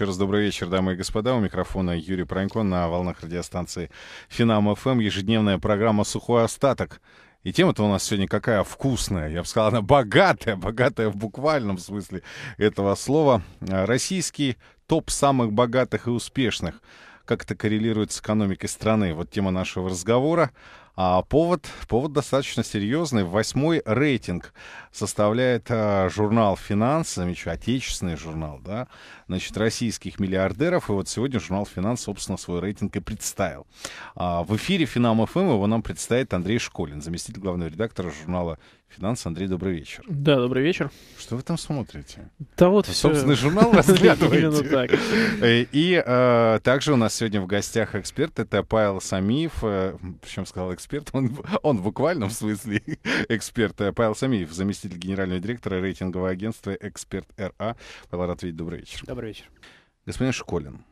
Еще раз добрый вечер, дамы и господа. У микрофона Юрий Пронько на волнах радиостанции Финам ФМ. Ежедневная программа «Сухой остаток». И тема-то у нас сегодня какая вкусная. Я бы сказал, она богатая, богатая в буквальном смысле этого слова. Российский топ самых богатых и успешных. Как это коррелирует с экономикой страны? Вот тема нашего разговора. А повод, повод достаточно серьезный. Восьмой рейтинг составляет а, журнал «Финанс», замечу, отечественный журнал, да, значит, российских миллиардеров. И вот сегодня журнал «Финанс», собственно, свой рейтинг и представил. А в эфире «Финам ФМ» его нам представит Андрей Школин, заместитель главного редактора журнала «Финанс». Андрей, добрый вечер. Да, добрый вечер. Что вы там смотрите? Да вот вы, все. Собственный журнал разглядываете. так. Э, и э, также у нас сегодня в гостях эксперт, это Павел Самиев, э, причем сказал эксперт, он в буквальном смысле эксперт, Павел Самиев, заместитель генерального директора рейтингового агентства «Эксперт РА». Павел, рад видеть, добрый вечер. Добрый Добрый вечер. Господин Школин,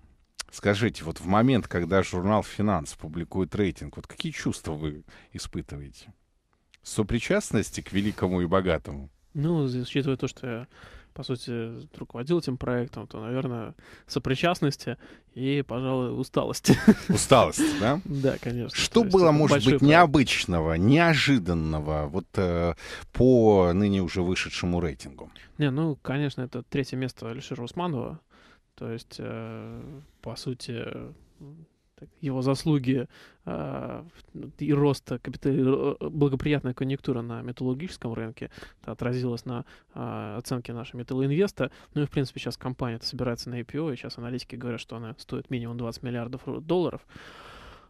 скажите, вот в момент, когда журнал «Финанс» публикует рейтинг, вот какие чувства вы испытываете? Сопричастности к великому и богатому? Ну, учитывая то, что я по сути, руководил этим проектом, то, наверное, сопричастности и, пожалуй, усталости. Усталость, да? Да, конечно. Что было, может быть, необычного, неожиданного вот э, по ныне уже вышедшему рейтингу? Не, ну, конечно, это третье место Алишера Усманова. То есть, э, по сути, его заслуги э, и роста капитали... Э, э, благоприятная конъюнктура на металлургическом рынке это отразилось на э, оценке нашего металлоинвеста. Ну и, в принципе, сейчас компания собирается на IPO, и сейчас аналитики говорят, что она стоит минимум 20 миллиардов долларов.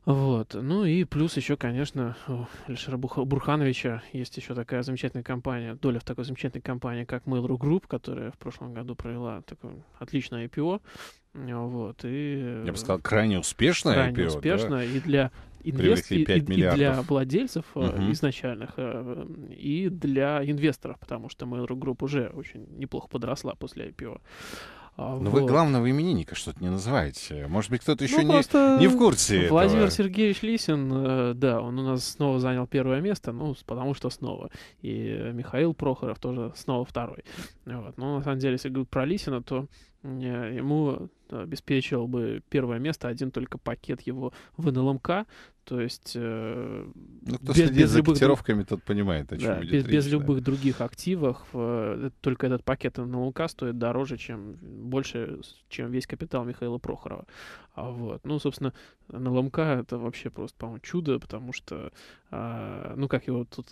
Вот. Ну и плюс еще, конечно, у Эльшира Бурхановича есть еще такая замечательная компания, доля в такой замечательной компании, как Mail.ru Group, которая в прошлом году провела такое отличное IPO. Вот, и, Я бы э, сказал, крайне успешное крайне IPO. успешно, да? и для инвест... и, и для владельцев угу. изначальных, э, и для инвесторов, потому что Mail.ru Group уже очень неплохо подросла после IPO. А, Но ну, вот. вы главного именинника что-то не называете. Может быть, кто-то еще ну, не, не в курсе. Владимир этого. Сергеевич Лисин, да, он у нас снова занял первое место, ну, потому что снова. И Михаил Прохоров тоже снова второй. Вот. Но на самом деле, если говорить про Лисина, то Э, ему обеспечил бы первое место один только пакет его в НЛМК, то есть... Э, ну, кто без, без за любых... котировками, тот понимает, о чем да, идет без, речь. Без да. любых других активов э, только этот пакет НЛМК стоит дороже, чем больше, чем весь капитал Михаила Прохорова. А вот. Ну, собственно, на Ломка это вообще просто, по-моему, чудо, потому что, э, ну, как его тут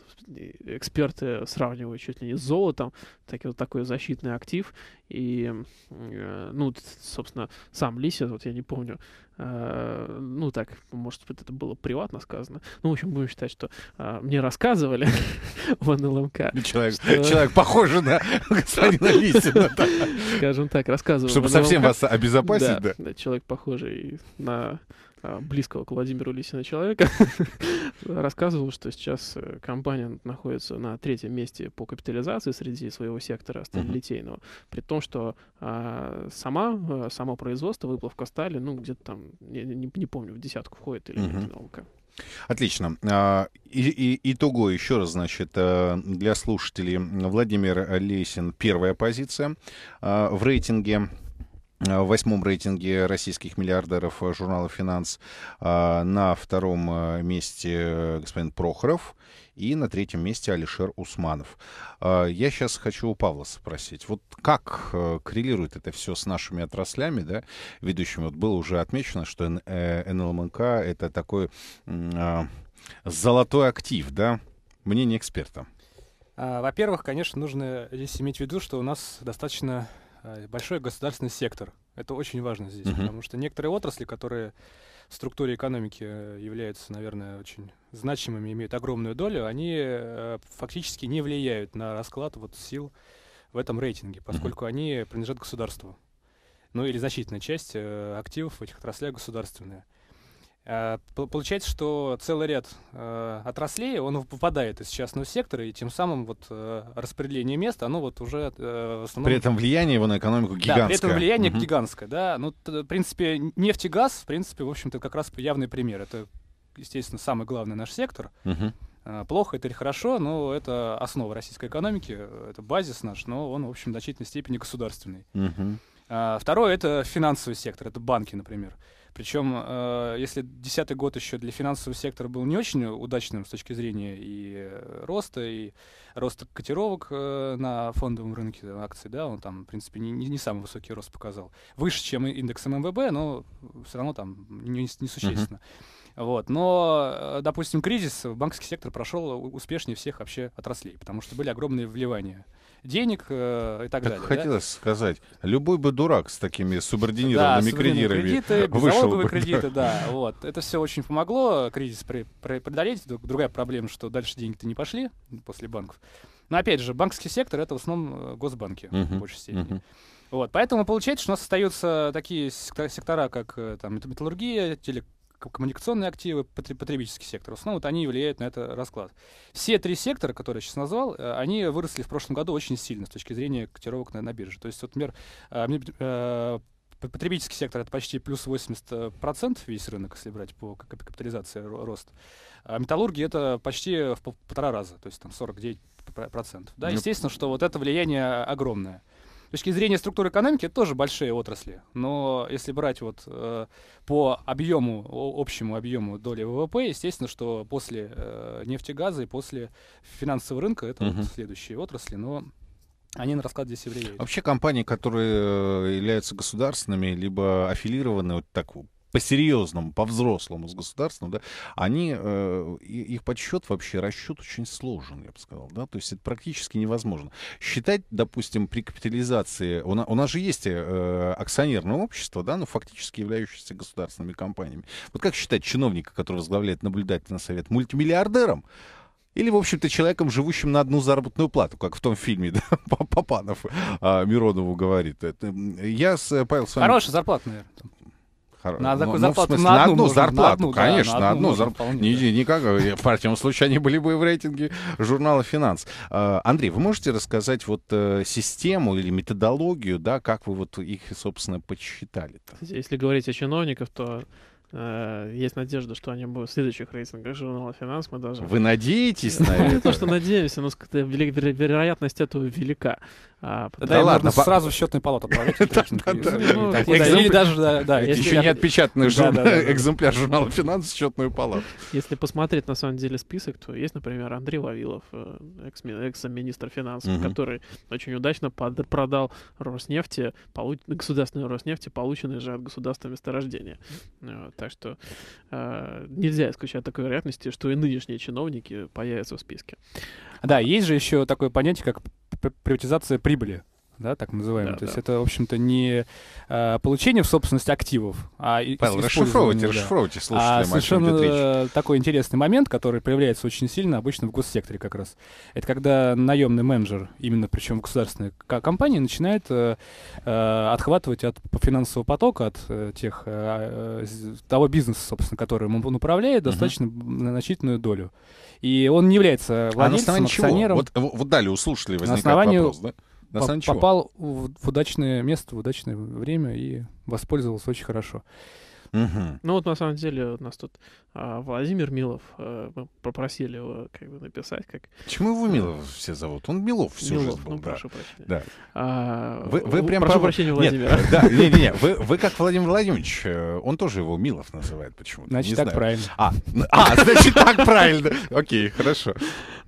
эксперты сравнивают чуть ли не с золотом, так, вот такой защитный актив. И, э, ну, собственно, сам Лисин, вот я не помню, э, ну, так, может быть, это было приватно сказано. Ну, в общем, будем считать, что э, мне рассказывали в НЛМК. Ну, человек, что... человек похожий на господина Лисина. Скажем так, рассказывал. Чтобы совсем вас обезопасить, да? Да, человек похожий похожий на а, близкого к Владимиру Лисина человека, рассказывал, что сейчас э, компания находится на третьем месте по капитализации среди своего сектора сталилитейного, при том, что а, сама, э, само производство, выплавка стали, ну, где-то там, не, помню, в десятку входит или нет, наука. Отлично. А, и, и, итого еще раз, значит, э, для слушателей Владимир Лесин первая позиция в рейтинге Э, в восьмом рейтинге российских миллиардеров э, журнала «Финанс». Э, на втором месте господин Прохоров и на третьем месте Алишер Усманов. Я сейчас хочу у Павла спросить, вот как коррелирует это все с нашими отраслями, да, ведущими? Вот было уже отмечено, что НЛМК — это такой золотой актив, да? Мнение эксперта. Во-первых, конечно, нужно здесь иметь в виду, что у нас достаточно Э, большой государственный сектор. Это очень важно здесь, угу. потому что некоторые отрасли, которые в структуре экономики э, являются, наверное, очень значимыми, имеют огромную долю, они э, фактически не влияют на расклад вот сил в этом рейтинге, поскольку угу. они принадлежат государству. Ну или значительная часть активов в этих отраслях государственная. Э, получается, что целый ряд э, отраслей, он выпадает из частного сектора, и тем самым вот э, распределение места, оно вот уже в основном... При этом влияние его на экономику гигантское. Да, при этом влияние угу. гигантское, да. Ну, в принципе, нефть и газ, в принципе, в общем-то, как раз явный пример. Это, естественно, самый главный наш сектор. Угу. Плохо это или хорошо, но это основа российской экономики, это базис наш, но он, в общем, в значительной степени государственный. Угу. Второе — это финансовый сектор, это банки, например. Причем, э, если 2010 год еще для финансового сектора был не очень удачным с точки зрения и роста, и роста котировок э, на фондовом рынке акций, да, он там, в принципе, не, не самый высокий рост показал. Выше, чем индекс ММВБ, но все равно там не, не существенно. Вот. Но, э, допустим, кризис банковский сектор прошел успешнее всех вообще отраслей, потому что были огромные вливания денег э, и так, так далее. Хотелось да? сказать, любой бы дурак с такими субординированными да, кредитами кредиты, вышел бы. кредиты, да. Вот. Это все очень помогло кризис при, при, преодолеть. Другая проблема, что дальше деньги-то не пошли после банков. Но опять же, банковский сектор — это в основном э, госбанки uh-huh, в большей степени. Uh-huh. Вот, поэтому получается, что у нас остаются такие сектора, как э, там, металлургия, телек коммуникационные активы, потребительский сектор. В основном вот они влияют на этот расклад. Все три сектора, которые я сейчас назвал, э, они выросли в прошлом году очень сильно с точки зрения котировок на, на бирже. То есть, вот, например, э, э, потребительский сектор — это почти плюс 80% весь рынок, если брать по капитализации рост. А металлургия — это почти в полтора раза, то есть там 49%. Да, ну, естественно, что вот это влияние огромное. — с точки зрения структуры экономики это тоже большие отрасли. Но если брать вот э, по объему, общему объему доли ВВП, естественно, что после э, нефтегаза и после финансового рынка это угу. вот следующие отрасли. Но они на расклад здесь и влияют. Вообще компании, которые э, являются государственными, либо аффилированы, вот так по-серьезному, по-взрослому с государством, да, они, э, их подсчет вообще, расчет очень сложен, я бы сказал, да, то есть это практически невозможно. Считать, допустим, при капитализации, у, на, у нас же есть э, акционерное общество, да, но фактически являющееся государственными компаниями. Вот как считать чиновника, который возглавляет наблюдательный совет, мультимиллиардером? Или, в общем-то, человеком, живущим на одну заработную плату, как в том фильме, да, Папанов а, Миронову говорит. Это, я, с, э, Павел, с вами... Хорошая зарплата, наверное. На такую ну, зарплату, ну, в смысле, на одну, на одну зарплату, на одну, конечно, да, на одну, одну зарплату. Ни, никак, в э, противном случае они были бы в рейтинге журнала «Финанс». А, Андрей, вы можете рассказать вот э, систему или методологию, да, как вы вот их, собственно, подсчитали? Если говорить о чиновниках, то э, есть надежда, что они будут в следующих рейтингах журнала «Финанс». Мы даже... Вы надеетесь на это? Не то, что надеемся, но вероятность этого велика. А, да, да ладно, по... сразу в счетную палату отправлять. Еще не отпечатанный экземпляр журнала «Финансы» в счетную палату. Если посмотреть, на самом деле, список, то есть, например, Андрей Вавилов, э, экс-министр финансов, который очень удачно продал Роснефти, государственной Роснефти, полученные же от государства месторождения. Э, так что э, нельзя исключать такой вероятности, что и нынешние чиновники появятся в списке. Да, есть же еще такое понятие, как приватизация прибыли да, так называемый. Да, То да. есть это, в общем-то, не а, получение в собственность активов, а Павел, расшифровывайте, да. расшифровывайте, слушайте, а совершенно такой интересный момент, который проявляется очень сильно обычно в госсекторе как раз. Это когда наемный менеджер, именно причем государственной компании, начинает а, отхватывать от финансового потока, от э, тех, э, того бизнеса, собственно, которым он управляет, достаточно uh значительную долю. И он не является владельцем, а на основании акционером. Чего? Вот, вот далее у слушателей возникает на основании... вопрос, да? На по- Санчо. Попал в, в удачное место, в удачное время и воспользовался очень хорошо. Угу. Ну вот на самом деле у нас тут а, Владимир Милов, а, мы попросили его как бы написать как. Почему его Милов все зовут? Он Милов всю Милов, жизнь был. Ну, да. прошу прощения. Да. А, вы, вы прям прошу по... прощения, Владимир. Нет, да, не, не, не, вы, вы как Владимир Владимирович, э, он тоже его Милов называет почему-то. Значит не так знаю. правильно. А, а, значит так правильно. Окей, хорошо.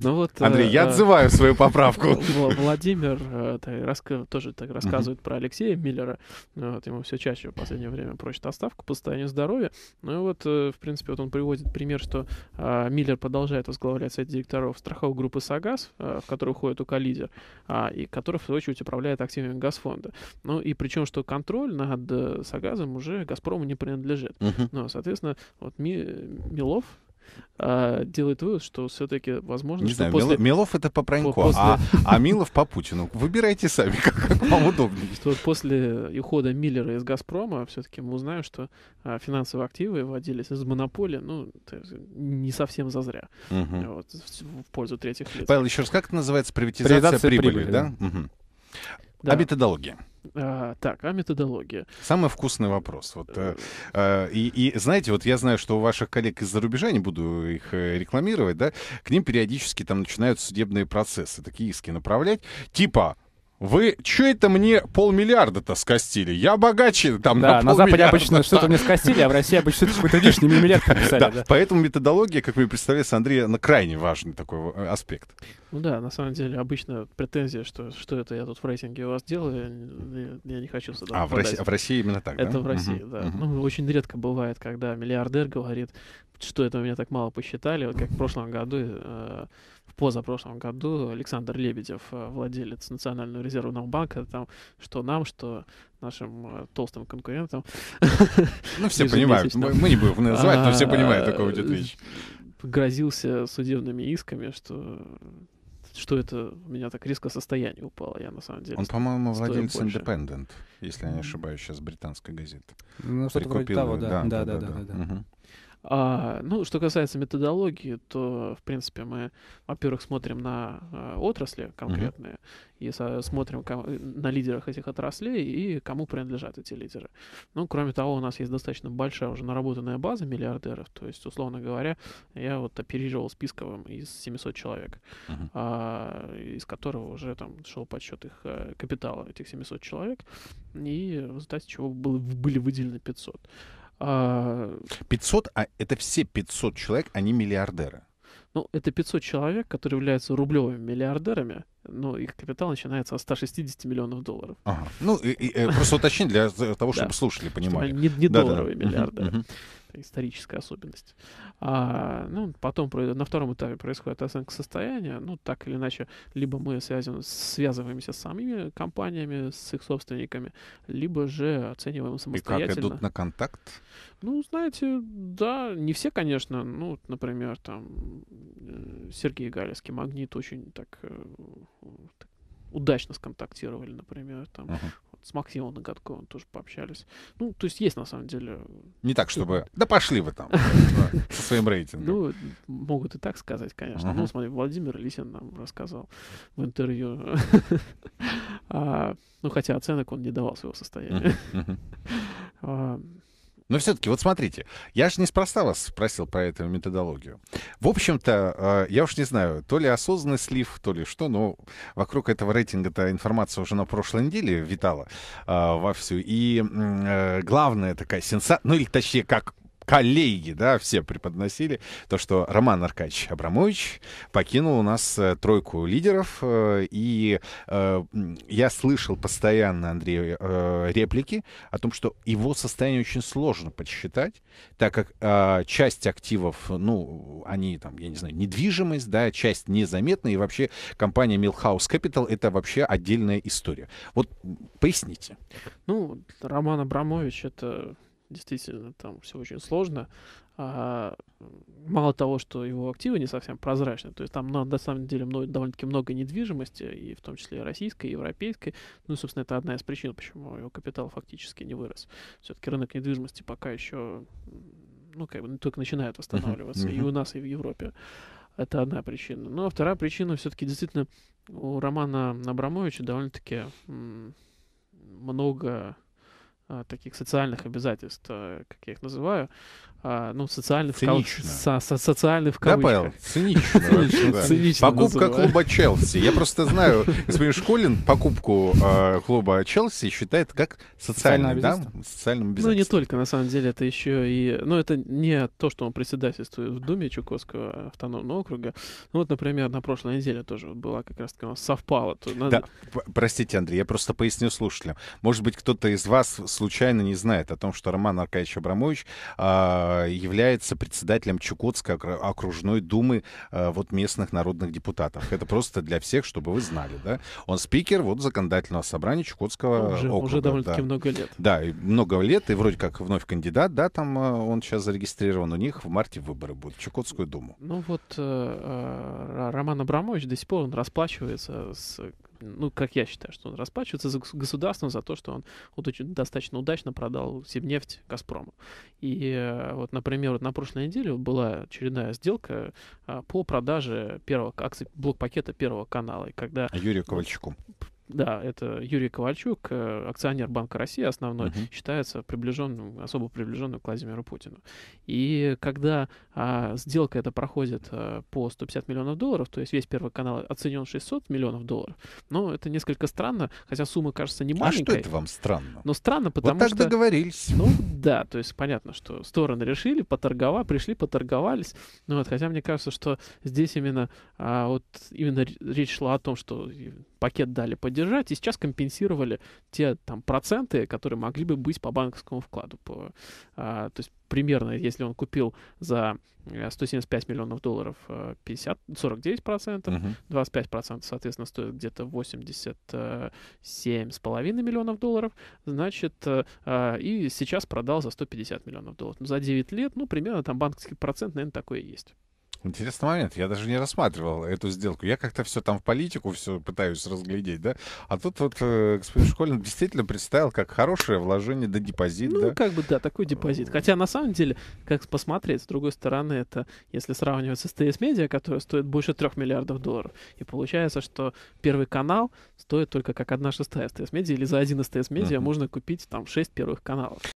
Ну вот, Андрей, я э, отзываю свою поправку. Владимир э, тоже так рассказывает про Алексея Миллера. Ну ему все чаще в последнее время просит отставку по состоянию здоровья. Ну и вот, э, в принципе, вот он приводит пример, что а, Миллер продолжает возглавлять совет директоров страховой группы «Сагаз», в которую входит УК-лидер, а, и который, в свою очередь, управляет активами Газфонда. Ну и причем, что контроль над «Сагазом» уже «Газпрому» не принадлежит. Ну, соответственно, вот Милов а, делает вывод, что все-таки возможно, не что знаю, после... Милов это по Пронько, после... а, а Милов по Путину. Выбирайте сами, как, как вам удобнее. Что после ухода Миллера из «Газпрома» все-таки мы узнаем, что а, финансовые активы вводились из монополии, ну, не совсем зазря, угу. вот, в, в пользу третьих лиц. Павел, еще раз, как это называется приватизация, приватизация прибыли, прибыли, да? да? Угу. Да. А методология? А, так, а методология? Самый вкусный вопрос. Вот, э, э, э, и, и знаете, вот я знаю, что у ваших коллег из-за рубежа, не буду их э, рекламировать, да, к ним периодически там начинают судебные процессы, такие иски направлять, типа вы что это мне полмиллиарда-то скостили? Я богаче там да, на, на Западе обычно что-то мне скостили, а в России обычно что-то какой-то лишний миллиард написали. Да, да. Поэтому методология, как мне представляете, Андрей, на крайне важный такой э, аспект. Ну да, на самом деле обычно претензия, что что это я тут в рейтинге у вас делаю, я, я не хочу сюда. А в России, в России именно так, Это да? в России, угу, да. Угу. Ну, очень редко бывает, когда миллиардер говорит, что это у меня так мало посчитали, как в прошлом году э, позапрошлом году Александр Лебедев, э, владелец Национального резервного банка, там, что нам, что нашим э, толстым конкурентам. Ну, все понимают. Мы, не будем называть, но все понимают, о ком э, идет речь. Грозился судебными исками, что что это у меня так резко состояние упало, я на самом деле. Он, по-моему, владелец Independent, если я не ошибаюсь, сейчас британской газеты. Ну, что-то вроде того, да. Да, да, да. да, да, да. Угу. А, ну, что касается методологии, то, в принципе, мы, во-первых, смотрим на а, отрасли конкретные, mm-hmm. и со- смотрим э, на лидерах этих отраслей и кому принадлежат эти лидеры. Ну, кроме того, у нас есть достаточно большая уже наработанная база миллиардеров, то есть, условно говоря, я вот оперировал списковым из 700 человек, mm-hmm. а, из которого уже там шел подсчет их э, капитала, этих 700 человек, и в результате чего был, были выделены 500. 500, а, а это все 500 человек, они миллиардеры. Ну, это 500 человек, которые являются рублевыми миллиардерами, но их капитал начинается от 160 миллионов долларов. Ага. Ну, и, и, э, просто уточни для того, чтобы слушатели понимали. Не, не долларовые миллиардеры историческая особенность. А, ну, потом на втором этапе происходит оценка состояния. Ну, так или иначе, либо мы связываем, связываемся с самими компаниями, с их собственниками, либо же оцениваем самостоятельно. И как идут на контакт? Ну, знаете, да, не все, конечно. Ну, например, там э, Сергей Галецкий, Магнит очень так, э, так удачно сконтактировали, например, там uh-huh. С Максимом Ноготковым тоже пообщались. Ну, то есть есть на самом деле... Не так, чтобы... Да пошли вы там со своим рейтингом. Ну, могут и так сказать, конечно. Ну, смотри, Владимир Лисин нам рассказал в интервью. А, ну, хотя оценок он не давал своего состояния. А, но все-таки, вот смотрите, я же неспроста вас спросил про эту методологию. В общем-то, э, я уж не знаю, то ли осознанный слив, то ли что, но вокруг этого рейтинга-то информация уже на прошлой неделе витала э, вовсю. И э, главная такая сенсация, ну или точнее, как коллеги, да, все преподносили, то, что Роман Аркадьевич Абрамович покинул у нас э, тройку лидеров, э, и э, я слышал постоянно, Андрей, реплики о том, что его состояние очень сложно подсчитать, так как а, часть активов, ну, они там, я не знаю, недвижимость, да, часть незаметна, и вообще компания Милхаус Capital — это вообще отдельная история. Вот поясните. Ну, Роман Абрамович — это действительно там все очень сложно. А, мало того, что его активы не совсем прозрачны, то есть там на, на самом деле много, довольно-таки много недвижимости, и в том числе российской, и европейской. Ну, собственно, это одна из причин, почему его капитал фактически не вырос. Все-таки рынок недвижимости пока еще, ну, как бы только начинает восстанавливаться, и у нас, и в Европе. Это одна причина. Но ну, а вторая причина все-таки действительно у Романа Абрамовича довольно-таки много а, таких социальных обязательств, э, как я их называю, а, ну, социальный в кавычках. Со, со, социальный в кавычках. Да, Павел? Цинично. цинично, Покупка клуба Челси. Я просто знаю, господин Школин покупку а, клуба Челси считает как социальным, да? Ну, социальным обязательством. Ну, не только, на самом деле, это еще и... Ну, это не то, что он председательствует в Думе Чукотского автономного округа. Ну, вот, например, на прошлой неделе тоже была как раз таки совпало. То надо... Да, простите, Андрей, я просто поясню слушателям. Может быть, кто-то из вас случайно не знает о том, что Роман Аркадьевич Абрамович а, а, является председателем Чукотской окружной думы а, вот местных народных депутатов. Это просто для всех, чтобы вы знали, да. Он спикер вот законодательного собрания Чукотского уже, округа. Уже довольно-таки да. много лет. Да, и много лет, и вроде как вновь кандидат, да, там а, он сейчас зарегистрирован. У них в марте выборы будут, Чукотскую думу. Ну вот э, э, Роман Абрамович до сих пор он расплачивается с ну, как я считаю, что он расплачивается за государством за то, что он вот очень достаточно удачно продал Сибнефть Газпрому. И э, вот, например, вот на прошлой неделе была очередная сделка э, по продаже первого акций блок-пакета Первого канала, и когда... А Юрию Ковальчуку. Да, это Юрий Ковальчук, э, акционер Банка России основной, uh-huh. считается приближенным, особо приближенным к Владимиру Путину. И когда а, сделка эта проходит а, по 150 миллионов долларов, то есть весь Первый канал оценен 600 миллионов долларов, но ну, это несколько странно, хотя сумма кажется не а маленькой. А что это вам странно? Но странно, потому вот так что... договорились. Ну да, то есть понятно, что стороны решили, поторговали, пришли, поторговались. Ну, вот, хотя мне кажется, что здесь именно, а, вот, именно речь шла о том, что пакет дали по удержать, и сейчас компенсировали те там проценты, которые могли бы быть по банковскому вкладу. По, а, то есть примерно, если он купил за 175 э, миллионов долларов 50, э, 49 процентов, uh-huh. 25 процентов, соответственно, стоит где-то 87 э, с половиной миллионов долларов, значит, а, и сейчас продал за 150 миллионов долларов. Ну, за 9 лет, ну, примерно там банковский процент, наверное, такой и есть. Интересный момент. Я даже не рассматривал эту сделку. Я как-то все там в политику все пытаюсь разглядеть, да? А тут вот э, господин Школин действительно представил как хорошее вложение до да, депозит, ну, да? как бы, да, такой депозит. Хотя, на самом деле, как посмотреть, с другой стороны, это если сравнивать с СТС Медиа, которая стоит больше трех миллиардов долларов, и получается, что первый канал стоит только как одна шестая СТС Медиа, или за один СТС Медиа uh-huh. можно купить там шесть первых каналов.